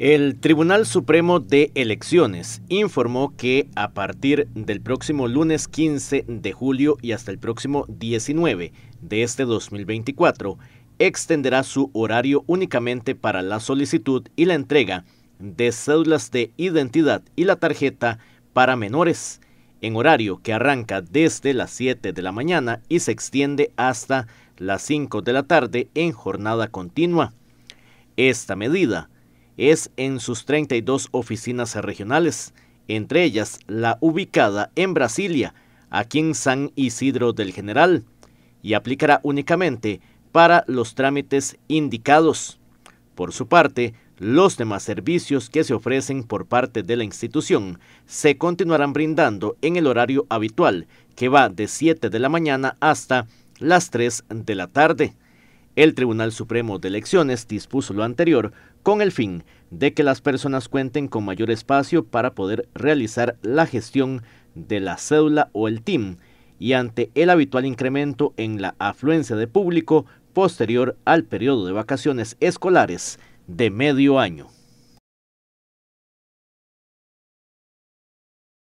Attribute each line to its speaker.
Speaker 1: El Tribunal Supremo de Elecciones informó que a partir del próximo lunes 15 de julio y hasta el próximo 19 de este 2024, extenderá su horario únicamente para la solicitud y la entrega de cédulas de identidad y la tarjeta para menores, en horario que arranca desde las 7 de la mañana y se extiende hasta las 5 de la tarde en jornada continua. Esta medida es en sus 32 oficinas regionales, entre ellas la ubicada en Brasilia, aquí en San Isidro del General, y aplicará únicamente para los trámites indicados. Por su parte, los demás servicios que se ofrecen por parte de la institución se continuarán brindando en el horario habitual, que va de 7 de la mañana hasta las 3 de la tarde. El Tribunal Supremo de Elecciones dispuso lo anterior con el fin de que las personas cuenten con mayor espacio para poder realizar la gestión de la cédula o el TIM y ante el habitual incremento en la afluencia de público posterior al periodo de vacaciones escolares de medio año.